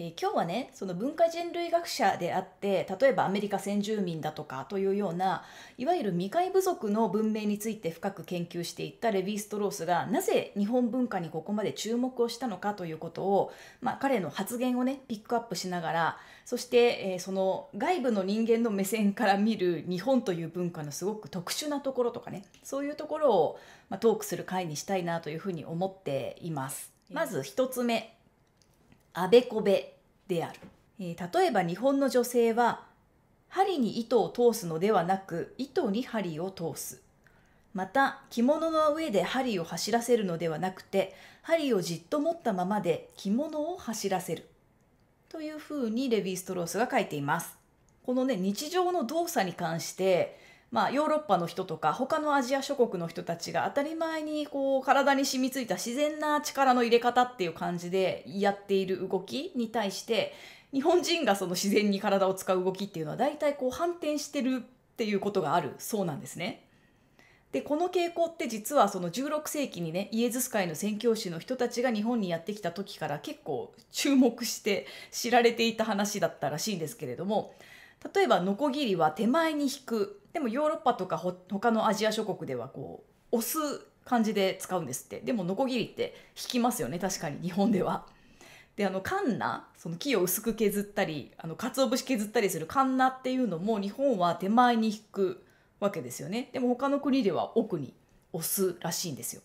えー、今日はねその文化人類学者であって例えばアメリカ先住民だとかというようないわゆる未開部族の文明について深く研究していったレヴィ・ストロースがなぜ日本文化にここまで注目をしたのかということを、まあ、彼の発言をねピックアップしながらそして、えー、その外部の人間の目線から見る日本という文化のすごく特殊なところとかねそういうところを、まあ、トークする回にしたいなというふうに思っています。まず1つ目あべこべである、えー、例えば日本の女性は針に糸を通すのではなく糸に針を通すまた着物の上で針を走らせるのではなくて針をじっと持ったままで着物を走らせるというふうにレヴィ・ストロースが書いています。このね日常の動作に関してまあ、ヨーロッパの人とか他のアジア諸国の人たちが当たり前にこう体に染みついた自然な力の入れ方っていう感じでやっている動きに対して日本人がその自然に体を使う動きっていうのは大体こう反転してるっていうことがあるそうなんですね。でこの傾向って実はその16世紀にねイエズス会の宣教師の人たちが日本にやってきた時から結構注目して知られていた話だったらしいんですけれども例えばノコギリは手前に引くでもヨーロッパとかほ他のアジア諸国ではこう押す感じで使うんですってでもノコギリって引きますよね確かに日本では。であのカンナその木を薄く削ったりあの鰹節削ったりするカンナっていうのも日本は手前に引くわけですよねでも他の国では奥に押すらしいんですよ。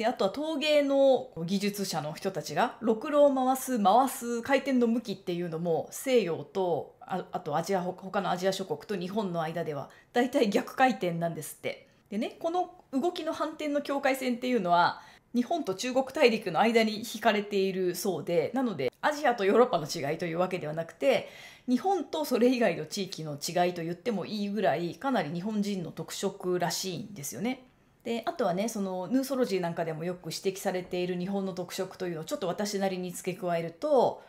であとは陶芸の技術者の人たちがろくろを回す回す回転の向きっていうのも西洋とああとアジア他のアジア諸国と日本の間ではだいたい逆回転なんですって。でねこの動きの反転の境界線っていうのは日本と中国大陸の間に引かれているそうでなのでアジアとヨーロッパの違いというわけではなくて日本とそれ以外の地域の違いと言ってもいいぐらいかなり日本人の特色らしいんですよね。であとはねそのヌーソロジーなんかでもよく指摘されている日本の特色というのをちょっと私なりに付け加えると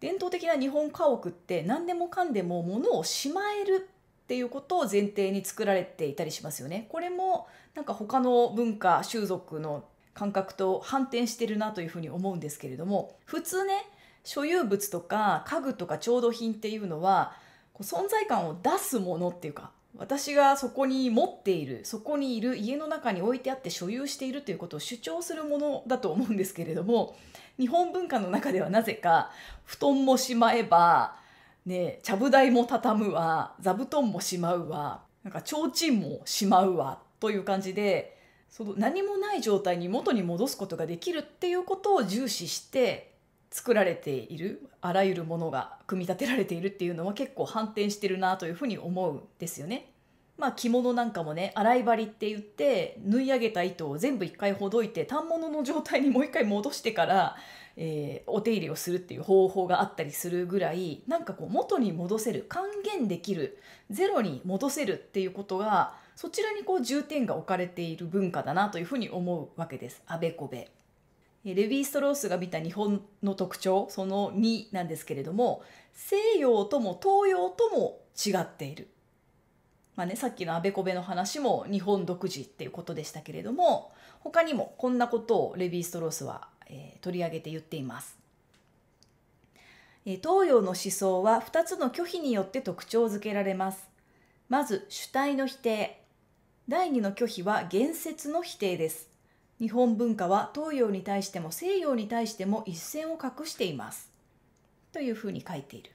伝統的な日本家屋って何でもかんでも物をしまえるっていうことを前提に作られていたりしますよね。これもなんか他の文化習俗の感覚と反転してるなというふうに思うんですけれども普通ね所有物とか家具とか調度品っていうのはこう存在感を出すものっていうか私がそこに持っているそこにいる家の中に置いてあって所有しているということを主張するものだと思うんですけれども日本文化の中ではなぜか布団もしまえばねちゃぶ台も畳むわ座布団もしまうわなんか提灯もしまうわという感じでその何もない状態に元に戻すことができるっていうことを重視して作られているあらゆるものが組み立てられているっていうのは結構反転してるなというふうに思うんですよね。まあ、着物なんかもね洗い針って言って縫い上げた糸を全部一回ほどいて反物の状態にもう一回戻してから、えー、お手入れをするっていう方法があったりするぐらいなんかこう元に戻せる還元できるゼロに戻せるっていうことがそちらにこう重点が置かれている文化だなというふうに思うわけです。あべこべレヴィ・ストロースが見た日本の特徴その2なんですけれども西洋とも東洋とも違っている、まあね、さっきのあべこべの話も日本独自っていうことでしたけれども他にもこんなことをレヴィ・ストロースは、えー、取り上げて言っています。東洋の思想は2つの拒否によって特徴づけられます。まず主体の否定。第2の拒否は言説の否定です。日本文化は東洋に対しても西洋に対しても一線を画しています。というふうに書いている。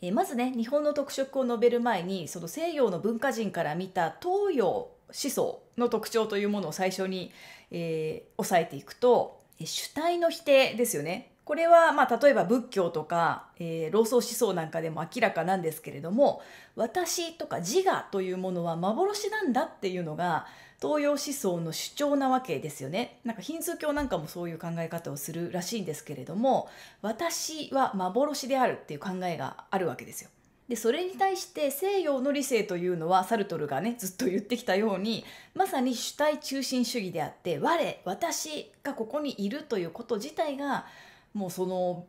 えまずね日本の特色を述べる前にその西洋の文化人から見た東洋思想の特徴というものを最初に、えー、押さえていくと主体の否定ですよね。これは、まあ、例えば仏教とか、えー、老僧思想なんかでも明らかなんですけれども私とか自我というものは幻なんだっていうのが東洋思想の主張なわけですよね。なんかヒンズー教なんかもそういう考え方をするらしいんですけれども私は幻であるっていう考えがあるわけですよ。でそれに対して西洋の理性というのはサルトルがねずっと言ってきたようにまさに主体中心主義であって我私がここにいるということ自体がもうその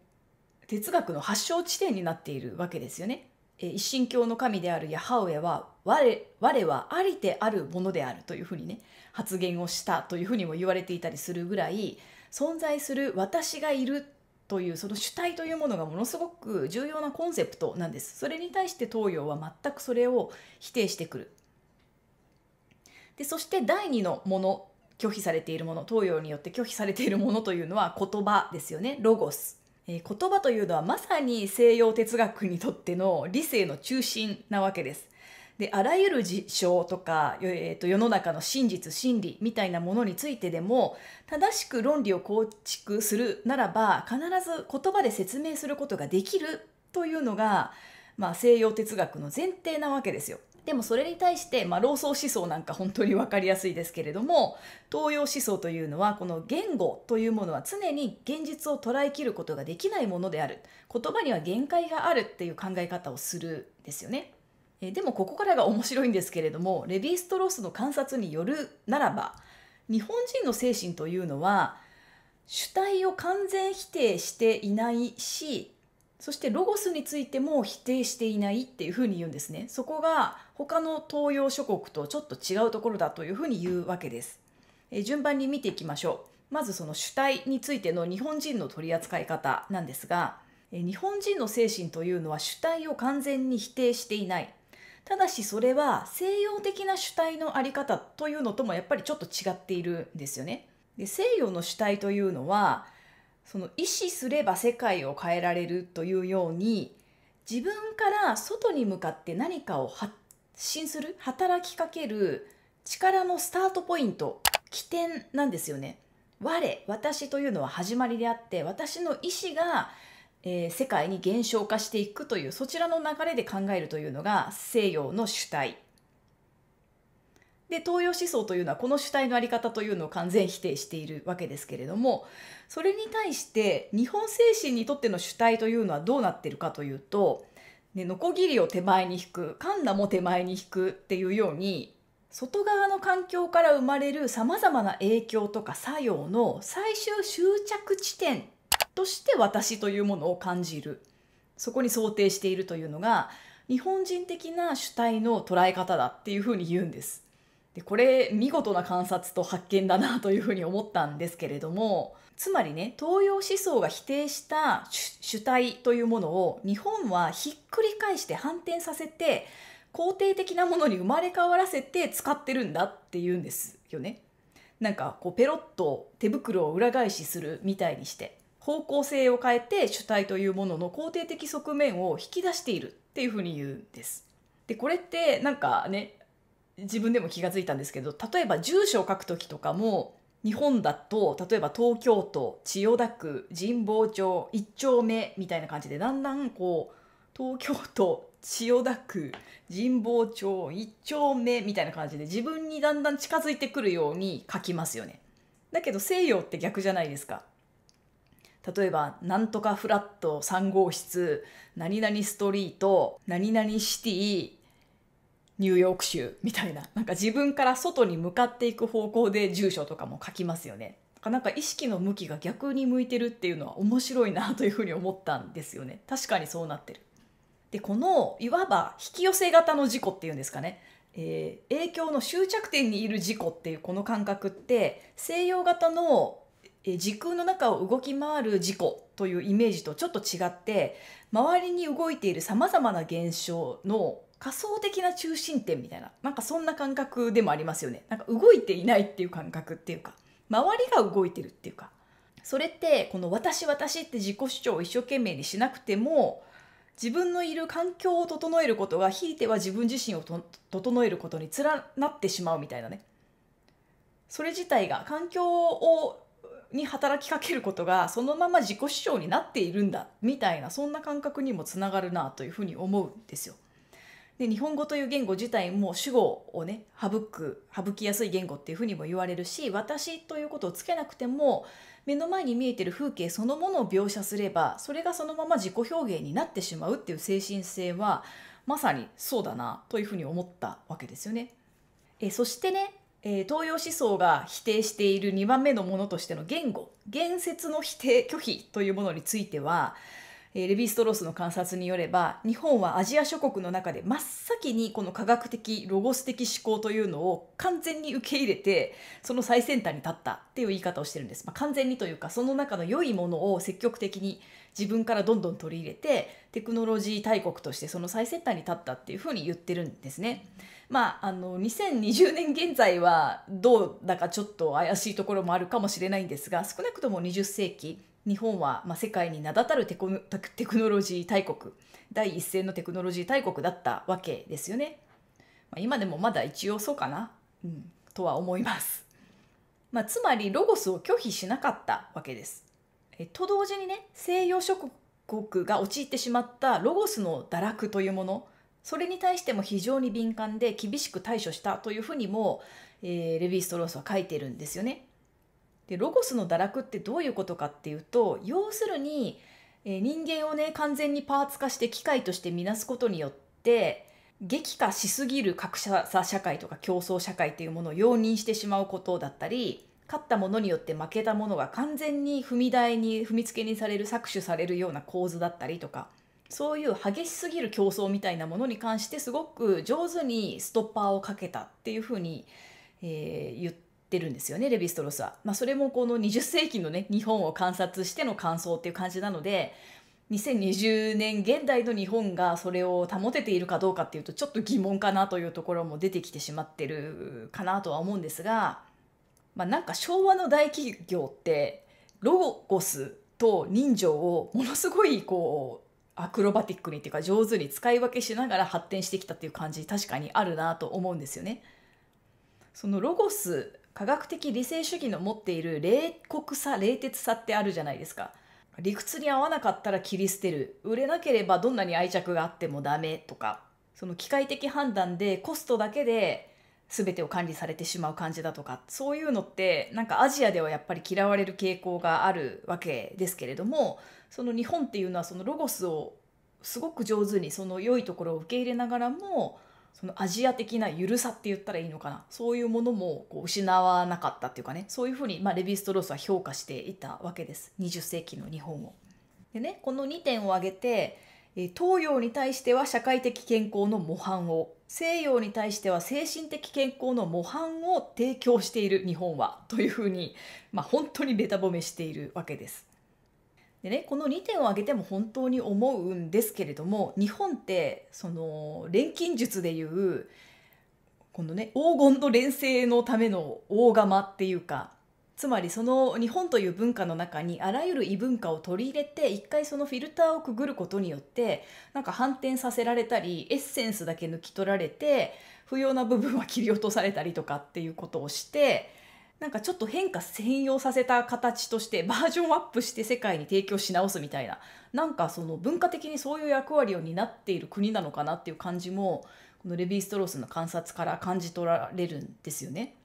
哲学の発祥地点になっているわけですよね。一神教の神であるヤハウエは我我はありてあるものであるというふうにね発言をしたというふうにも言われていたりするぐらい存在する私がいるというその主体というものがものすごく重要なコンセプトなんですそれに対して東洋は全くそれを否定してくるでそして第2のもの拒否されているもの東洋によって拒否されているものというのは言葉ですよねロゴスえー、言葉というのはまさに西洋哲学にとっての理性の中心なわけです。であらゆる事象とか、えーと、世の中の真実真理みたいなものについてでも正しく論理を構築するならば必ず言葉で説明することができるというのが、まあ、西洋哲学の前提なわけですよ。でもそれに対して、まあ、老僧思想なんか本当に分かりやすいですけれども東洋思想というのはこの言語というものは常に現実を捉えきることができないものである言葉には限界があるっていう考え方をするんですよね。えでもここからが面白いんですけれどもレヴィ・ストロースの観察によるならば日本人の精神というのは主体を完全否定していないしそしてロゴスについても否定していないっていうふうに言うんですね。そこが他の東洋諸国とちょっと違うところだというふうに言うわけです。え順番に見ていきましょう。まずその主体についての日本人の取り扱い方なんですが、え日本人の精神というのは主体を完全に否定していない。ただしそれは西洋的な主体のあり方というのともやっぱりちょっと違っているんですよね。で西洋の主体というのはその意思すれば世界を変えられるというように自分から外に向かって何かを発信する働きかける力のスタートポイント起点なんですよね。我私というのは始まりであって私の意思が、えー、世界に減少化していくというそちらの流れで考えるというのが西洋の主体で東洋思想というのはこの主体の在り方というのを完全否定しているわけですけれどもそれに対して日本精神にとっての主体というのはどうなってるかというと、ね、ノコギリを手前に引くんなも手前に引くっていうように外側の環境から生まれるさまざまな影響とか作用の最終終着地点として私というものを感じるそこに想定しているというのが日本人的な主体の捉え方だっていうふうに言うんです。でこれ見事な観察と発見だなというふうに思ったんですけれどもつまりね東洋思想が否定した主体というものを日本はひっくり返して反転させて肯定的なものに生まれ変わらせて使ってるんだっていうんですよね。なんかこうペロッと手袋を裏返しするみたいにして方向性を変えて主体というものの肯定的側面を引き出しているっていうふうに言うんです。でこれってなんかね自分でも気が付いたんですけど例えば住所を書く時とかも日本だと例えば東京都千代田区神保町1丁目みたいな感じでだんだんこう東京都千代田区神保町1丁目みたいな感じで自分にだんだん近づいてくるように書きますよね。だけど西洋って逆じゃないですか。例えば、なんとかフラット3号室、何々ストリート、何々シティ、ニューヨーク州みたいな、なんか自分から外に向かっていく方向で住所とかも書きますよね。なんか意識の向きが逆に向いてるっていうのは面白いなというふうに思ったんですよね。確かにそうなってる。で、このいわば引き寄せ型の事故っていうんですかね。えー、影響の終着点にいる事故っていうこの感覚って西洋型の時空の中を動き回る事故というイメージとちょっと違って周りに動いているさまざまな現象の仮想的な中心点みたいななんかそんな感覚でもありますよねなんか動いていないっていう感覚っていうか周りが動いてるっていうかそれってこの私私って自己主張を一生懸命にしなくても自分のいる環境を整えることがひいては自分自身を整えることに連なってしまうみたいなねそれ自体が環境をに働きかけることがそのまま自己主張になっているんだみたいなそんな感覚にもつながるなというふうに思うんですよ。で日本語という言語自体も主語をね省く省きやすい言語っていうふうにも言われるし私ということをつけなくても目の前に見えてる風景そのものを描写すればそれがそのまま自己表現になってしまうっていう精神性はまさにそうだなというふうに思ったわけですよね。えそしてねえー、東洋思想が否定している2番目のものとしての言語言説の否定拒否というものについてはえレヴィ・ストロースの観察によれば日本はアジア諸国の中で真っ先にこの科学的ロゴス的思考というのを完全に受け入れてその最先端に立ったっていう言い方をしてるんです、まあ、完全にというかその中の良いものを積極的に自分からどんどん取り入れてテクノロジー大国としてその最先端に立ったっていうふうに言ってるんですね。まあ、あの2020年現在はどうだかちょっと怪しいところもあるかもしれないんですが少なくとも20世紀日本は、まあ、世界に名だたるテクノロジー大国第一線のテクノロジー大国だったわけですよね。まあ、今でもまだ一応そうかな、うん、とは思います。まあ、つまりロゴスを拒否しなかったわけです。えと同時にね西洋諸国が陥ってしまったロゴスの堕落というものそれに対しても非常に敏感で厳しく対処したというふうにも、えー、レヴィ・ストロースは書いてるんですよね。でロゴスの堕落ってどういうことかっていうと要するに、え人間をね完全にパーツ化して機械として見なすことによって激化しすぎる格差社会とか競争社会っていうものを容認してしまうことだったり勝ったものによって負けたものが完全に踏み台に踏みつけにされる搾取されるような構図だったりとかそういう激しすぎる競争みたいなものに関してすごく上手にストッパーをかけたっていうふうに、えー、言っててるんですよねレヴィストロスは。まあ、それもこの20世紀のね日本を観察しての感想っていう感じなので2020年現代の日本がそれを保てているかどうかっていうとちょっと疑問かなというところも出てきてしまってるかなとは思うんですが、まあ、なんか昭和の大企業ってロゴスと人情をものすごいこうアクロバティックにっていうか上手に使い分けしながら発展してきたっていう感じ確かにあるなと思うんですよね。そのロゴス科学的理性主義の持っている冷酷さ冷徹さってあるじゃないですか理屈に合わなかったら切り捨てる売れなければどんなに愛着があってもダメとかその機械的判断でコストだけで全てを管理されてしまう感じだとかそういうのってなんかアジアではやっぱり嫌われる傾向があるわけですけれどもその日本っていうのはそのロゴスをすごく上手にその良いところを受け入れながらもそのアジア的な緩さって言ったらいいのかなそういうものもこう失わなかったっていうかねそういうふうに、まあ、レヴィ・ストロースは評価していたわけです20世紀の日本を。でねこの2点を挙げて東洋に対しては社会的健康の模範を西洋に対しては精神的健康の模範を提供している日本はというふうに、まあ、本当にべた褒めしているわけです。でね、この2点を挙げても本当に思うんですけれども日本ってその錬金術でいうこのね黄金の錬成のための大釜っていうかつまりその日本という文化の中にあらゆる異文化を取り入れて一回そのフィルターをくぐることによってなんか反転させられたりエッセンスだけ抜き取られて不要な部分は切り落とされたりとかっていうことをしてなんかちょっと変化専用させた形としてバージョンアップして世界に提供し直すみたいななんかその文化的にそういう役割を担っている国なのかなっていう感じもこのレヴィ・ストロースの観察から感じ取られるんですよね。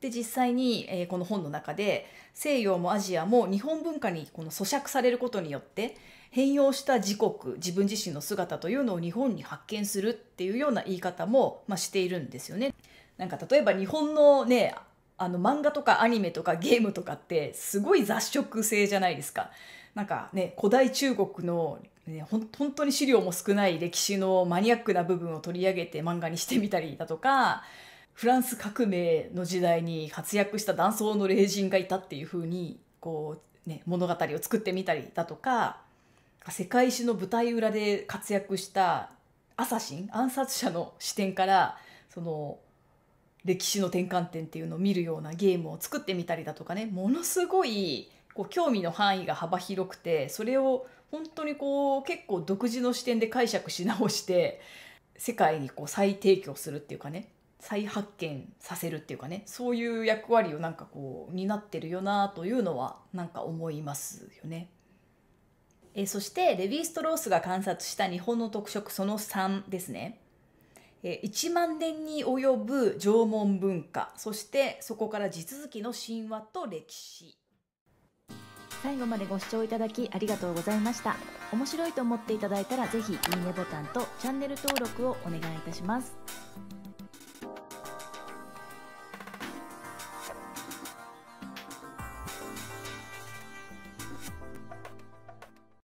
で実際に、えー、この本の中で西洋もアジアも日本文化にこの咀嚼されることによって変容した自国自分自身の姿というのを日本に発見するっていうような言い方も、まあ、しているんですよね。なんか例えば日本のねあの漫画とかアニメとかゲームとかってすごい雑食性じゃないですか。なんかね古代中国の、ね、ほ本当に資料も少ない歴史のマニアックな部分を取り上げて漫画にしてみたりだとかフランス革命の時代に活躍した男装の霊人がいたっていう風にこうね物語を作ってみたりだとか世界史の舞台裏で活躍したアサシン暗殺者の視点からその歴史の転換点っていうのを見るようなゲームを作ってみたりだとかねものすごいこう興味の範囲が幅広くてそれを本当にこう結構独自の視点で解釈し直して世界にこう再提供するっていうかね再発見させるっていうかねそういう役割をなんかこう担ってるよなというのはなんか思いますよね。えそしてレヴィ・ストロースが観察した日本の特色その3ですね。1万年に及ぶ縄文文化そしてそこから地続きの神話と歴史最後までご視聴いただきありがとうございました面白いと思っていただいたら是非いいねボタンとチャンネル登録をお願いいたします